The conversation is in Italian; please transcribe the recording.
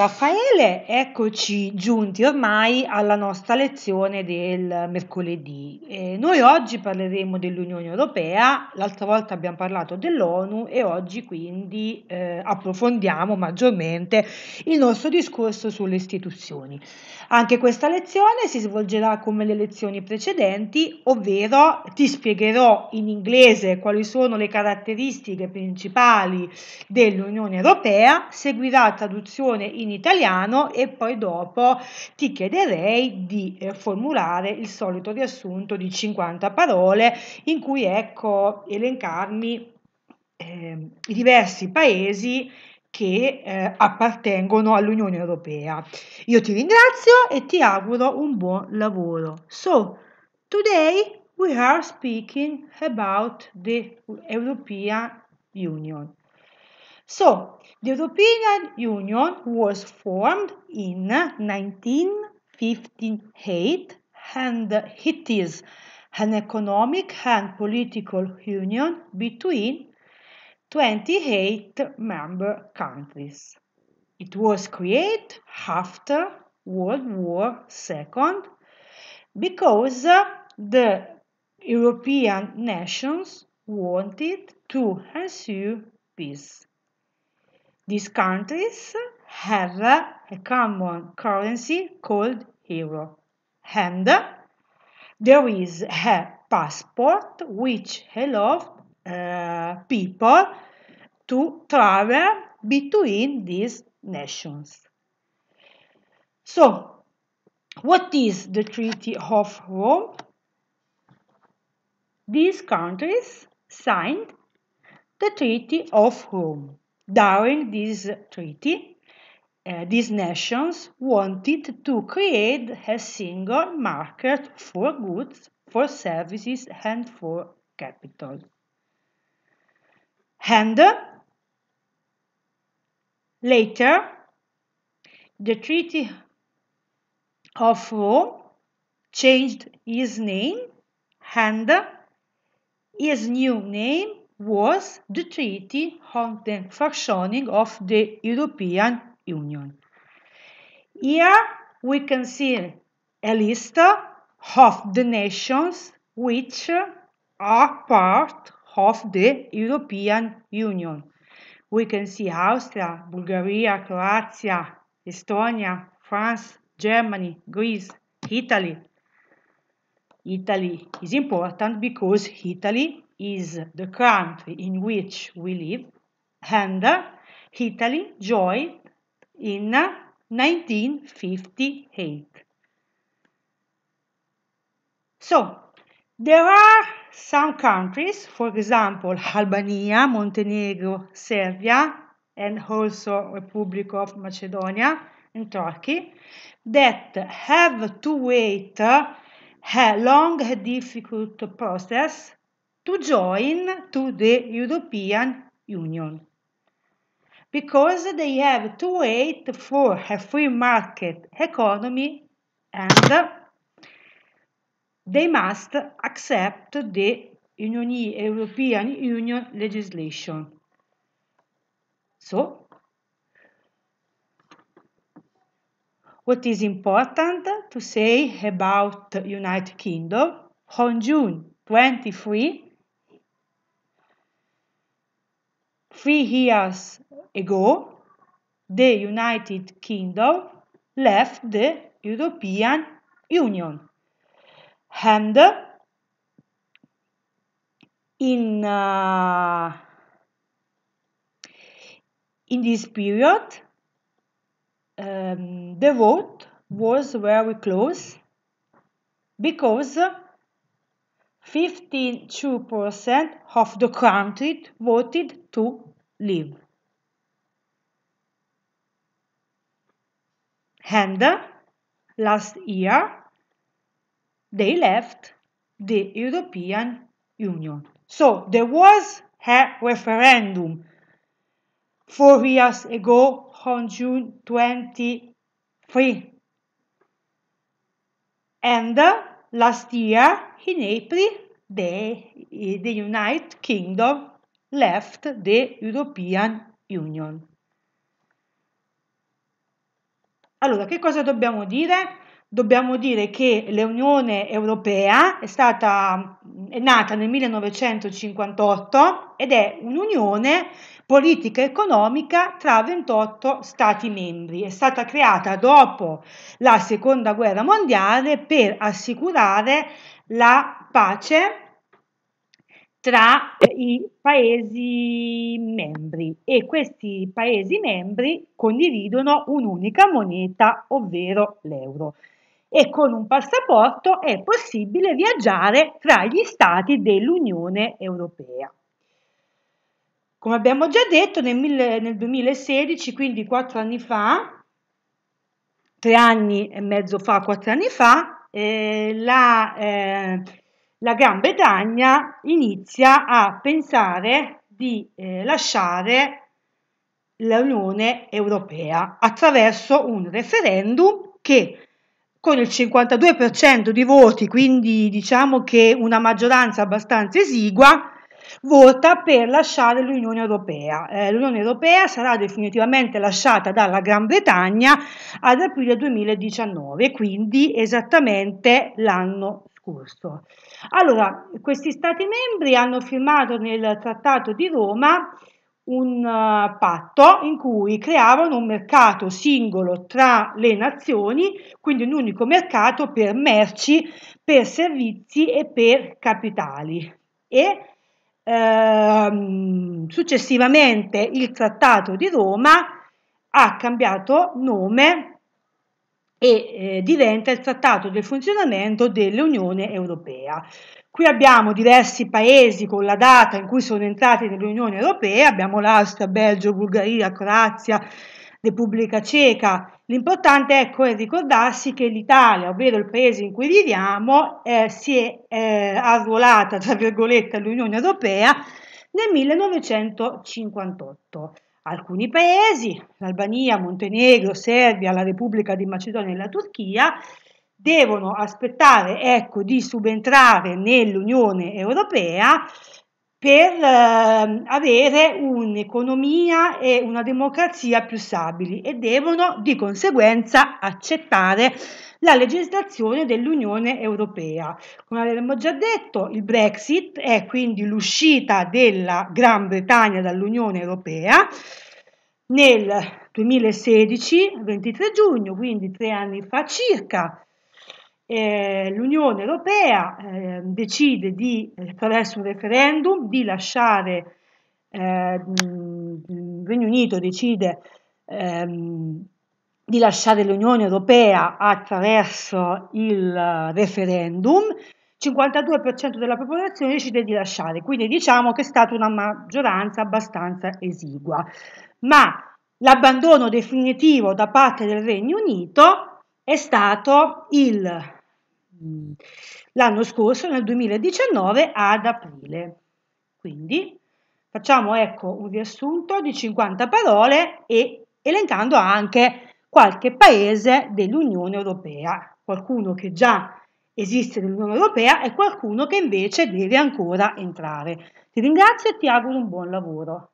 Raffaele, eccoci giunti ormai alla nostra lezione del mercoledì. Eh, noi oggi parleremo dell'Unione Europea, l'altra volta abbiamo parlato dell'ONU e oggi quindi eh, approfondiamo maggiormente il nostro discorso sulle istituzioni. Anche questa lezione si svolgerà come le lezioni precedenti, ovvero ti spiegherò in inglese quali sono le caratteristiche principali dell'Unione Europea, seguirà traduzione in in italiano e poi dopo ti chiederei di eh, formulare il solito riassunto di 50 parole in cui ecco elencarmi eh, i diversi paesi che eh, appartengono all'Unione Europea. Io ti ringrazio e ti auguro un buon lavoro. So, today we are speaking about the European Union. So, the European Union was formed in 1958 and it is an economic and political union between 28 member countries. It was created after World War II because the European nations wanted to ensure peace. These countries have a common currency called euro. And there is a passport which allows uh, people to travel between these nations. So, what is the Treaty of Rome? These countries signed the Treaty of Rome during this treaty, uh, these nations wanted to create a single market for goods, for services, and for capital. And uh, later, the Treaty of Rome changed his name and uh, his new name was the Treaty on the Functioning of the European Union. Here we can see a list of the nations which are part of the European Union. We can see Austria, Bulgaria, Croatia, Estonia, France, Germany, Greece, Italy. Italy is important because Italy is the country in which we live, and Italy joined in 1958. So, there are some countries, for example, Albania, Montenegro, Serbia, and also Republic of Macedonia and Turkey, that have to wait a long, difficult process to join to the European Union because they have to wait for a free market economy and they must accept the European Union legislation. So, what is important to say about United Kingdom? On June 23, three years ago, the United Kingdom left the European Union. And uh, in, uh, in this period, um, the vote was very close because 52% of the country voted to leave. And uh, last year, they left the European Union. So there was a referendum four years ago on June 23. And uh, last year in April the, eh, the United Kingdom left the European Union. Allora, che cosa dobbiamo dire? Dobbiamo dire che l'Unione Europea è, stata, è nata nel 1958 ed è un'unione politica economica tra 28 Stati membri. È stata creata dopo la Seconda Guerra Mondiale per assicurare la pace tra i Paesi membri e questi Paesi membri condividono un'unica moneta, ovvero l'euro. E con un passaporto è possibile viaggiare tra gli Stati dell'Unione Europea. Come abbiamo già detto, nel, mille, nel 2016, quindi quattro anni fa, tre anni e mezzo fa, quattro anni fa, eh, la, eh, la, Gran Bretagna inizia a pensare di eh, lasciare l'Unione Europea attraverso un referendum che con il 52% di voti, quindi diciamo che una maggioranza abbastanza esigua, vota per lasciare l'Unione Europea. Eh, L'Unione Europea sarà definitivamente lasciata dalla Gran Bretagna ad aprile 2019, quindi esattamente l'anno scorso. Allora, questi Stati membri hanno firmato nel Trattato di Roma un uh, patto in cui creavano un mercato singolo tra le nazioni, quindi un unico mercato per merci, per servizi e per capitali. E Ehm, successivamente il Trattato di Roma ha cambiato nome e eh, diventa il Trattato del funzionamento dell'Unione Europea. Qui abbiamo diversi paesi con la data in cui sono entrati nell'Unione Europea, abbiamo l'Austria, Belgio, Bulgaria, Croazia, Repubblica Ceca. L'importante ecco, è ricordarsi che l'Italia, ovvero il paese in cui viviamo, eh, si è eh, arruolata, tra virgolette, all'Unione Europea nel 1958. Alcuni paesi, l'Albania, Montenegro, Serbia, la Repubblica di Macedonia e la Turchia, devono aspettare ecco, di subentrare nell'Unione Europea per eh, avere un'economia e una democrazia più stabili e devono di conseguenza accettare la legislazione dell'Unione Europea. Come abbiamo già detto, il Brexit è quindi l'uscita della Gran Bretagna dall'Unione Europea nel 2016, 23 giugno, quindi tre anni fa circa, eh, l'Unione Europea eh, decide di, attraverso un referendum di lasciare, eh, il Regno Unito decide ehm, di lasciare l'Unione Europea attraverso il referendum, 52% della popolazione decide di lasciare, quindi diciamo che è stata una maggioranza abbastanza esigua. Ma l'abbandono definitivo da parte del Regno Unito è stato il l'anno scorso, nel 2019, ad aprile. Quindi facciamo ecco un riassunto di 50 parole e elencando anche qualche paese dell'Unione Europea, qualcuno che già esiste nell'Unione Europea e qualcuno che invece deve ancora entrare. Ti ringrazio e ti auguro un buon lavoro.